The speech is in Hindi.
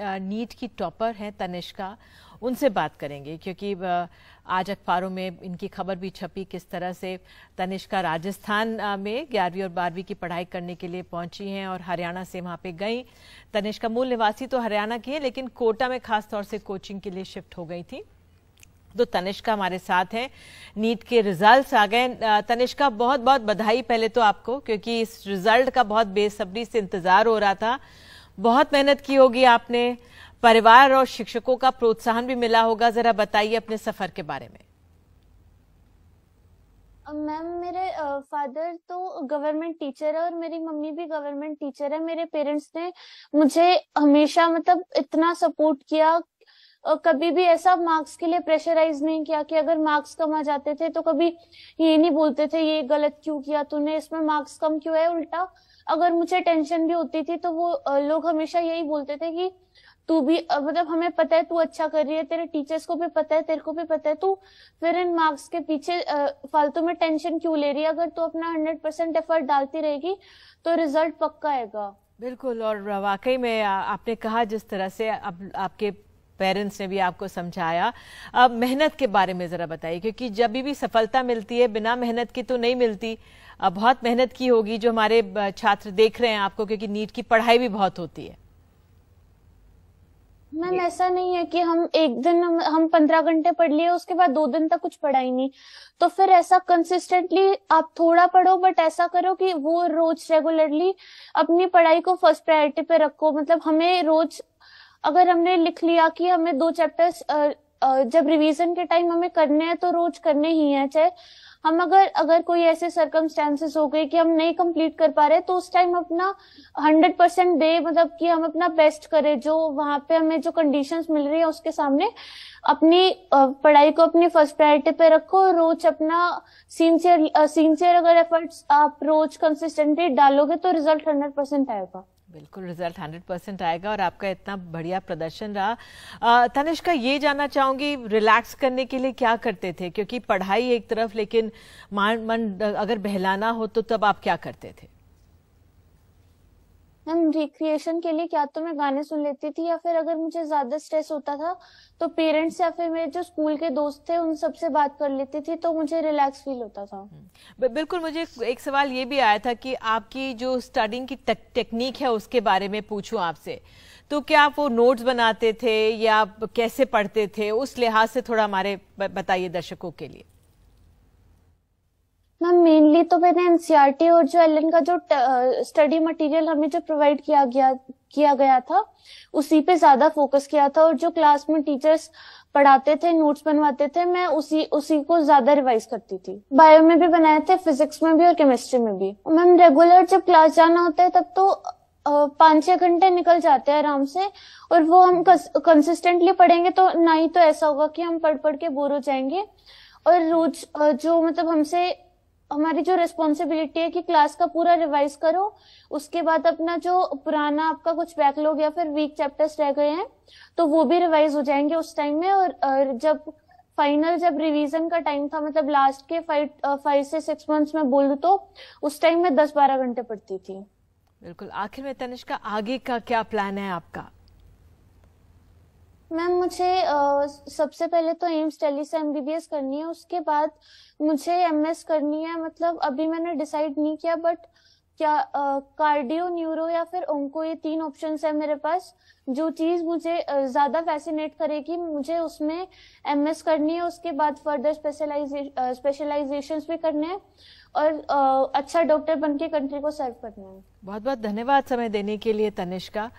नीट की टॉपर हैं तनिष्का उनसे बात करेंगे क्योंकि आज अखबारों में इनकी खबर भी छपी किस तरह से तनिष्का राजस्थान में ग्यारहवीं और बारहवीं की पढ़ाई करने के लिए पहुंची हैं और हरियाणा से वहां पे गई तनिष्का मूल निवासी तो हरियाणा की है लेकिन कोटा में खास तौर से कोचिंग के लिए शिफ्ट हो गई थी तो तनिष्का हमारे साथ हैं नीट के रिजल्ट्स आ गए तनिष्का बहुत बहुत बधाई पहले तो आपको क्योंकि इस रिजल्ट का बहुत बेसब्री से इंतजार हो रहा था बहुत मेहनत की होगी आपने परिवार और शिक्षकों का प्रोत्साहन भी मिला होगा जरा बताइए अपने सफर के बारे में मैम मेरे फादर तो गवर्नमेंट टीचर है और मेरी मम्मी भी गवर्नमेंट टीचर है मेरे पेरेंट्स ने मुझे हमेशा मतलब इतना सपोर्ट किया कभी भी ऐसा मार्क्स के लिए प्रेशराइज नहीं किया कि अगर मार्क्स कम आ जाते थे तो कभी ये नहीं बोलते थे ये गलत क्यों किया तूने इसमें मार्क्स कम क्यों है उल्टा अगर मुझे टेंशन भी होती थी तो वो लोग हमेशा यही बोलते थे कि तू भी मतलब हमें पता है तू अच्छा कर रही है तेरे टीचर्स को भी पता है तेरे को भी पता है तू फिर इन मार्क्स के पीछे फालतू में टेंशन क्यों ले रही है अगर तू अपना हंड्रेड परसेंट एफर्ट डालती रहेगी तो रिजल्ट पक्का आएगा बिल्कुल और वाकई में आपने कहा जिस तरह से आप, आपके पेरेंट्स ने भी आपको समझाया अब मेहनत के बारे में ज़रा बताइए क्योंकि जब भी सफलता मिलती है बिना मेहनत की तो नहीं मिलती अब बहुत मेहनत की होगी जो हमारे छात्र देख रहे हैं आपको क्योंकि नीट की पढ़ाई भी बहुत होती है मैम ऐसा नहीं है कि हम एक दिन हम, हम पंद्रह घंटे पढ़ लिए उसके बाद दो दिन तक कुछ पढ़ाई नहीं तो फिर ऐसा कंसिस्टेंटली आप थोड़ा पढ़ो बट ऐसा करो कि वो रोज रेगुलरली अपनी पढ़ाई को फर्स्ट प्रायोरिटी पे रखो मतलब हमें रोज अगर हमने लिख लिया कि हमें दो चैप्टर्स जब रिवीजन के टाइम हमें करने हैं तो रोज करने ही हैं चाहे हम अगर अगर कोई ऐसे सर्कमस्टांसेस हो गए कि हम नहीं कंप्लीट कर पा रहे तो उस टाइम अपना हंड्रेड परसेंट दे मतलब कि हम अपना बेस्ट करें जो वहां पे हमें जो कंडीशंस मिल रही है उसके सामने अपनी पढ़ाई को अपनी फर्स्ट प्रायोरिटी पे रखो रोज अपना सिंसियर सिंसियर अगर एफर्ट्स आप रोज कंसिस्टेंटली डालोगे तो रिजल्ट हंड्रेड परसेंट आएगा बिल्कुल रिजल्ट 100 परसेंट आएगा और आपका इतना बढ़िया प्रदर्शन रहा तनिष का ये जानना चाहूंगी रिलैक्स करने के लिए क्या करते थे क्योंकि पढ़ाई एक तरफ लेकिन मन अगर बहलाना हो तो तब आप क्या करते थे हम रिक्रिएशन के लिए क्या तो मैं गाने सुन लेती थी या फिर अगर मुझे ज्यादा स्ट्रेस होता था तो पेरेंट्स या फिर मेरे जो स्कूल के दोस्त थे उन सब से बात कर लेती थी तो मुझे रिलैक्स फील होता था हम्म। बिल्कुल मुझे एक सवाल ये भी आया था कि आपकी जो स्टडिंग की टेक्निक है उसके बारे में पूछूं आपसे तो क्या आप वो नोट्स बनाते थे या कैसे पढ़ते थे उस लिहाज से थोड़ा हमारे बताइए दर्शकों के लिए मैम मेनली तो मैंने एनसीईआरटी e और जो एलएन का जो स्टडी मटेरियल हमें जो प्रोवाइड किया गया किया गया था उसी पे ज्यादा फोकस किया था और जो क्लास में टीचर्स पढ़ाते थे नोट्स बनवाते थे मैं उसी उसी को ज्यादा रिवाइज करती थी बायो में भी बनाए थे फिजिक्स में भी और केमिस्ट्री में भी मैम रेगुलर जब क्लास जाना होता है तब तो पाँच छह घंटे निकल जाते हैं आराम से और वो हम कंसिस्टेंटली पढ़ेंगे तो ना ही तो ऐसा होगा कि हम पढ़ पढ़ के बोर हो जाएंगे और रोज जो मतलब हमसे हमारी जो रिस्पॉन्सिबिलिटी है कि क्लास का पूरा रिवाइज करो उसके बाद अपना जो पुराना आपका कुछ बैकलॉग या फिर वीक चैप्टर्स रह गए हैं तो वो भी रिवाइज हो जाएंगे उस टाइम में और, और जब फाइनल जब रिवीजन का टाइम था मतलब लास्ट के फाइव फाइव से सिक्स मंथ्स में बोल तो उस टाइम में दस बारह घंटे पढ़ती थी बिल्कुल आखिर में तनिष्का आगे का क्या प्लान है आपका मैम मुझे आ, सबसे पहले तो एम्स दिल्ली से एमबीबीएस करनी है उसके बाद मुझे एमएस करनी है मतलब अभी मैंने डिसाइड नहीं किया बट क्या आ, कार्डियो न्यूरो या फिर ओंको ये तीन ऑप्शन है मेरे पास जो चीज मुझे ज्यादा फैसिनेट करेगी मुझे उसमें एमएस करनी है उसके बाद फर्दर स्पेशलाइजेशन स्पेशलाइजेशन भी करने हैं और आ, अच्छा डॉक्टर बनके कंट्री को सर्व करना है बहुत बहुत धन्यवाद समय देने के लिए तनिष्का